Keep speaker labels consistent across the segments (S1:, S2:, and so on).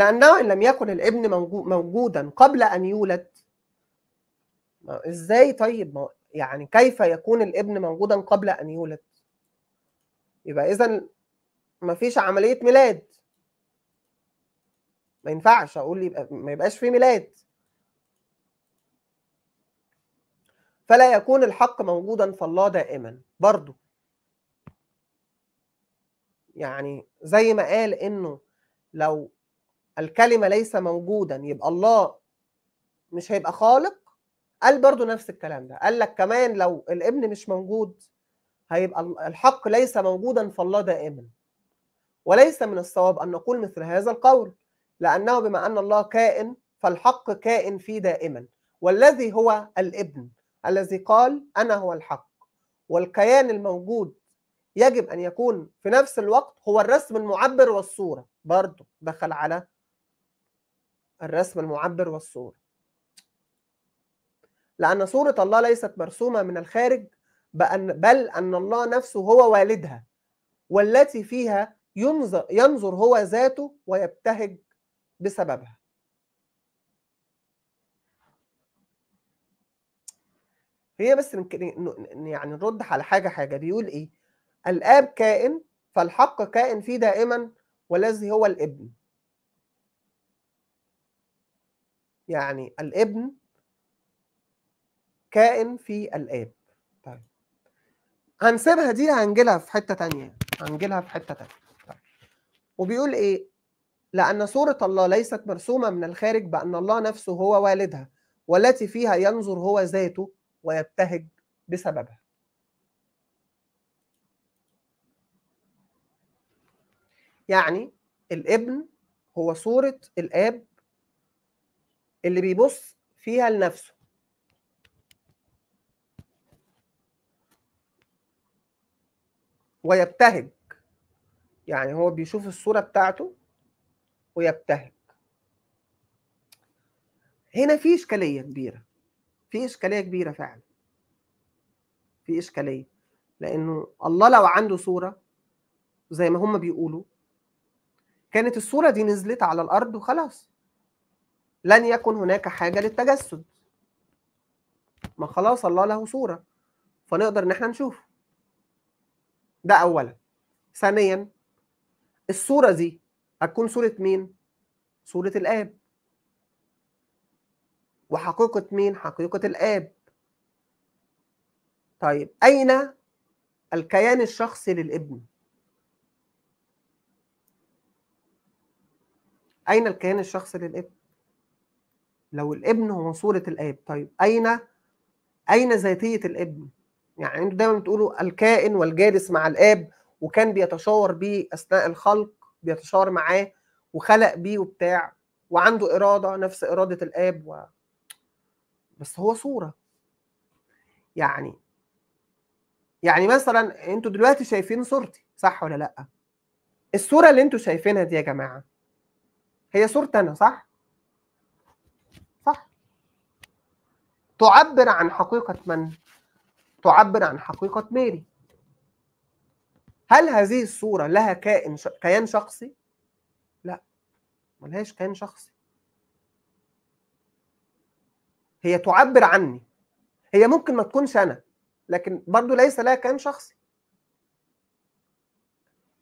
S1: لأنه إن لم يكن الابن موجودا قبل أن يولد إزاي طيب يعني كيف يكون الابن موجودا قبل أن يولد يبقى إذا مفيش عملية ميلاد ما ينفعش أقول يبقى ما يبقاش في ميلاد فلا يكون الحق موجودا فالله دائما برضو يعني زي ما قال انه لو الكلمه ليس موجودا يبقى الله مش هيبقى خالق قال برضو نفس الكلام ده قال لك كمان لو الابن مش موجود هيبقى الحق ليس موجودا فالله دائما وليس من الصواب ان نقول مثل هذا القول لانه بما ان الله كائن فالحق كائن فيه دائما والذي هو الابن الذي قال انا هو الحق والكيان الموجود يجب ان يكون في نفس الوقت هو الرسم المعبر والصوره برضه دخل على الرسم المعبر والصورة لأن صورة الله ليست مرسومة من الخارج بل أن الله نفسه هو والدها والتي فيها ينظر, ينظر هو ذاته ويبتهج بسببها هي بس يعني نرد على حاجة حاجة بيقول إيه الآب كائن فالحق كائن فيه دائما والذي هو الابن يعني الابن كائن في الاب طيب هنسيبها دي هنجيلها في حته تانية هنجيلها في حته تانية طيب. وبيقول ايه لان صوره الله ليست مرسومه من الخارج بان الله نفسه هو والدها والتي فيها ينظر هو ذاته ويبتهج بسببها يعني الابن هو صورة الآب اللي بيبص فيها لنفسه ويبتهج يعني هو بيشوف الصورة بتاعته ويبتهج هنا في إشكالية كبيرة في إشكالية كبيرة فعلا في إشكالية لأنه الله لو عنده صورة زي ما هم بيقولوا كانت الصورة دي نزلت على الأرض وخلاص لن يكن هناك حاجة للتجسد ما خلاص الله له صورة فنقدر إن احنا نشوفه ده أولا ثانيا الصورة دي هتكون صورة مين؟ صورة الآب وحقيقة مين؟ حقيقة الآب طيب أين الكيان الشخصي للابن؟ أين الكيان الشخصي للابن؟ لو الابن هو صورة الآب طيب أين أين ذاتية الابن؟ يعني انتوا دايما بتقولوا الكائن والجالس مع الآب وكان بيتشاور بيه أثناء الخلق بيتشاور معاه وخلق بيه وبتاع وعنده إرادة نفس إرادة الآب و... بس هو صورة يعني يعني مثلا انتوا دلوقتي شايفين صورتي صح ولا لا الصورة اللي انتوا شايفينها دي يا جماعة هي صورتي أنا صح تعبر عن حقيقة من؟ تعبر عن حقيقة ميري هل هذه الصورة لها كائن ش... كيان شخصي؟ لا ملهاش كيان شخصي هي تعبر عني هي ممكن ما تكونش أنا لكن برضو ليس لها كيان شخصي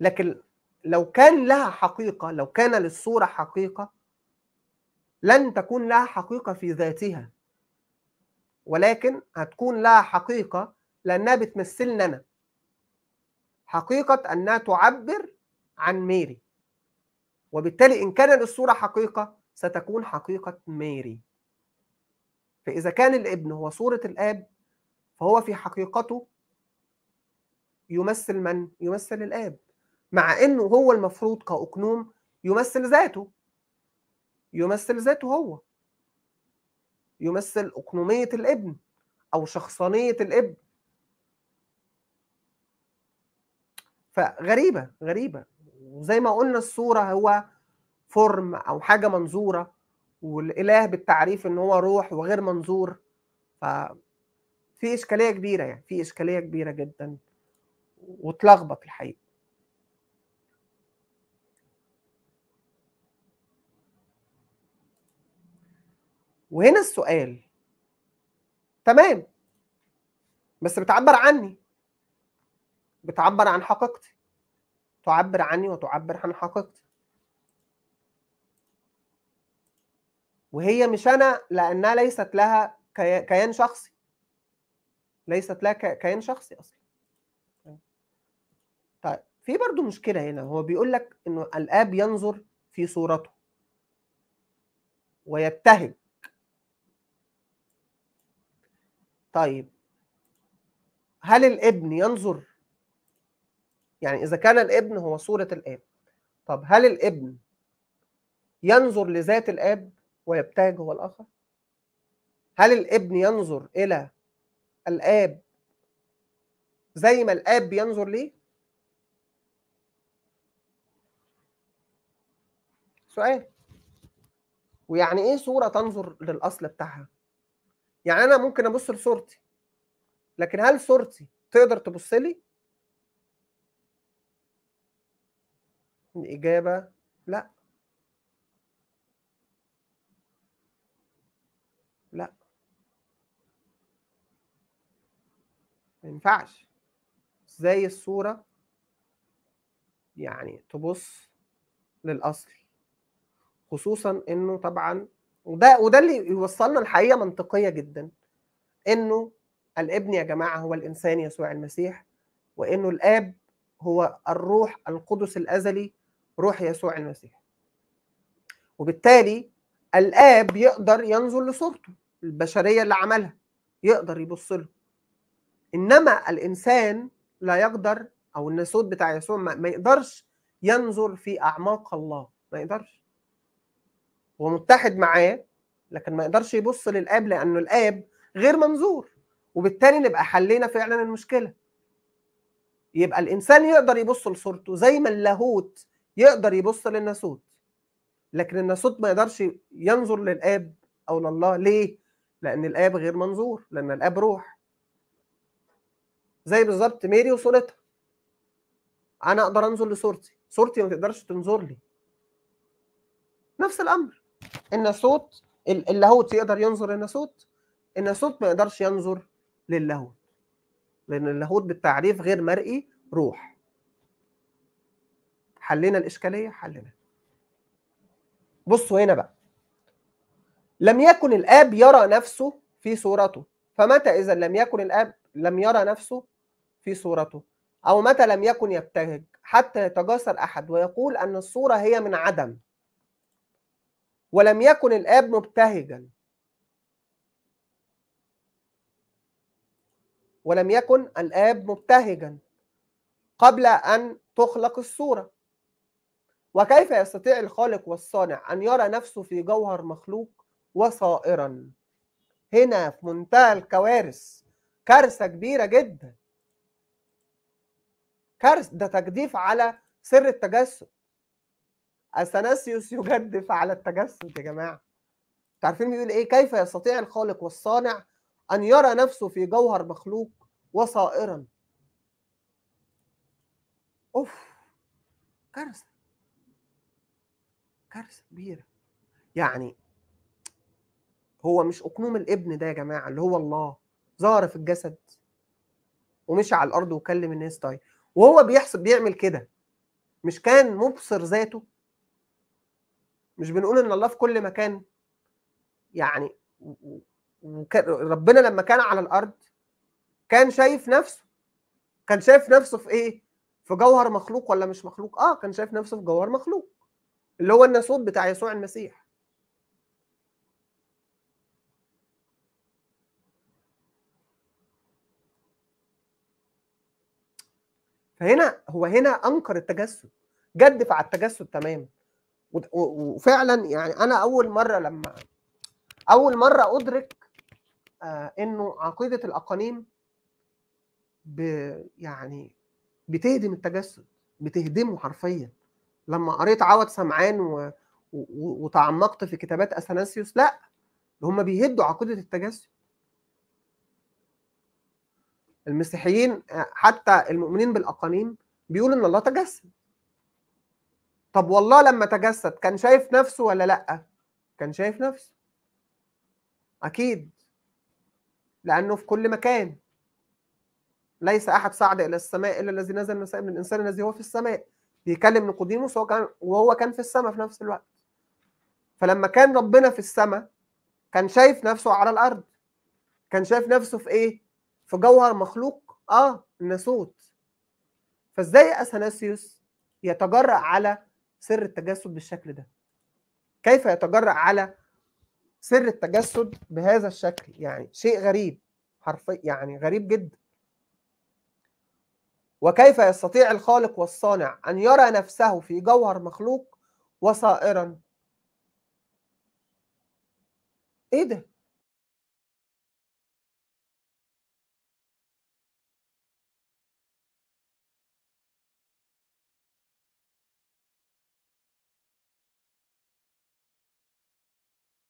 S1: لكن لو كان لها حقيقة لو كان للصورة حقيقة لن تكون لها حقيقة في ذاتها ولكن هتكون لها حقيقه لانها بتمثلنا انا حقيقه انها تعبر عن ميري وبالتالي ان كان للصوره حقيقه ستكون حقيقه ميري فاذا كان الابن هو صوره الاب فهو في حقيقته يمثل من يمثل الاب مع انه هو المفروض كاقنوم يمثل ذاته يمثل ذاته هو يمثل أقنومية الابن أو شخصانية الابن فغريبة غريبة وزي ما قلنا الصورة هو فورم أو حاجة منظورة والإله بالتعريف إن هو روح وغير منظور ف في إشكالية كبيرة يعني في إشكالية كبيرة جدا وتلخبط الحقيقة وهنا السؤال تمام بس بتعبر عني بتعبر عن حقيقتي تعبر عني وتعبر عن حقيقتي وهي مش انا لانها ليست لها كيان شخصي ليست لها كيان شخصي اصلا طيب في برضو مشكله هنا هو بيقول لك انه الاب ينظر في صورته ويبتهج طيب هل الابن ينظر يعني إذا كان الابن هو صورة الآب طب هل الابن ينظر لذات الآب ويبتهج هو الآخر؟ هل الابن ينظر إلى الآب زي ما الآب ينظر ليه؟ سؤال ويعني إيه صورة تنظر للأصل بتاعها؟ يعني انا ممكن ابص لصورتي لكن هل صورتي تقدر تبص لي الاجابه لا لا ما ينفعش ازاي الصوره يعني تبص للاصل خصوصا انه طبعا وده وده اللي يوصلنا لحقيقه منطقيه جدا انه الابن يا جماعه هو الانسان يسوع المسيح وانه الاب هو الروح القدس الازلي روح يسوع المسيح وبالتالي الاب يقدر ينظر لصورته البشريه اللي عملها يقدر يبص له انما الانسان لا يقدر او الناسوت بتاع يسوع ما يقدرش ينظر في اعماق الله ما يقدرش ومتحد معاه لكن ما يقدرش يبص للاب لانه الاب غير منظور وبالتالي نبقى حلينا فعلا المشكله يبقى الانسان يقدر يبص لصورته زي ما اللاهوت يقدر يبص للناسوت لكن الناسوت ما يقدرش ينظر للاب او لله ليه لان الاب غير منظور لان الاب روح زي بالظبط ميري وصورتها انا اقدر انظر لصورتي صورتي ما تقدرش تنظر لي نفس الامر ان صوت اللاهوت يقدر ينظر للناسوت الناسوت ما يقدرش ينظر للاهوت لان اللاهوت بالتعريف غير مرئي روح حلينا الاشكاليه حلينا بصوا هنا بقى لم يكن الاب يرى نفسه في صورته فمتى اذا لم يكن الاب لم يرى نفسه في صورته او متى لم يكن يبتهج حتى يتجاسر احد ويقول ان الصوره هي من عدم ولم يكن الاب مبتهجا ولم يكن الاب مبتهجا قبل ان تخلق الصوره وكيف يستطيع الخالق والصانع ان يرى نفسه في جوهر مخلوق وصائرا هنا في منتهى الكوارث كارثه كبيره جدا كارثه ده تجديف على سر التجسد اثناسيوس يجدف على التجسد يا جماعه انتوا عارفين بيقول ايه كيف يستطيع الخالق والصانع ان يرى نفسه في جوهر مخلوق وصائرا اوف كارثه كارثه كبيره يعني هو مش اقنوم الابن ده يا جماعه اللي هو الله ظهر في الجسد ومشي على الارض وكلم الناس طيب وهو بيحسب بيعمل كده مش كان مبصر ذاته مش بنقول ان الله في كل مكان يعني ربنا لما كان على الارض كان شايف نفسه كان شايف نفسه في ايه في جوهر مخلوق ولا مش مخلوق اه كان شايف نفسه في جوهر مخلوق اللي هو الناسوت بتاع يسوع المسيح فهنا هو هنا انكر التجسد جدف على التجسد تماما وفعلا يعني انا اول مره لما اول مره ادرك آه، انه عقيده الاقانيم ب يعني بتهدم التجسد بتهدمه حرفيا لما قريت عوض سمعان و... و... وتعمقت في كتابات اثناسيوس لا هم بيهدوا عقيده التجسد المسيحيين آه، حتى المؤمنين بالاقانيم بيقولوا ان الله تجسد طب والله لما تجسد كان شايف نفسه ولا لا كان شايف نفسه اكيد لانه في كل مكان ليس احد صعد الى السماء الا الذي نزل من الانسان الذي هو في السماء بيكلم نيقوديموس وهو كان وهو كان في السماء في نفس الوقت فلما كان ربنا في السماء كان شايف نفسه على الارض كان شايف نفسه في ايه في جوهر مخلوق اه الناسوت فازاي اثناسيوس يتجرأ على سر التجسد بالشكل ده كيف يتجرأ على سر التجسد بهذا الشكل يعني شيء غريب حرفيا يعني غريب جدا وكيف يستطيع الخالق والصانع أن يرى نفسه في جوهر مخلوق وصائرا إيه ده؟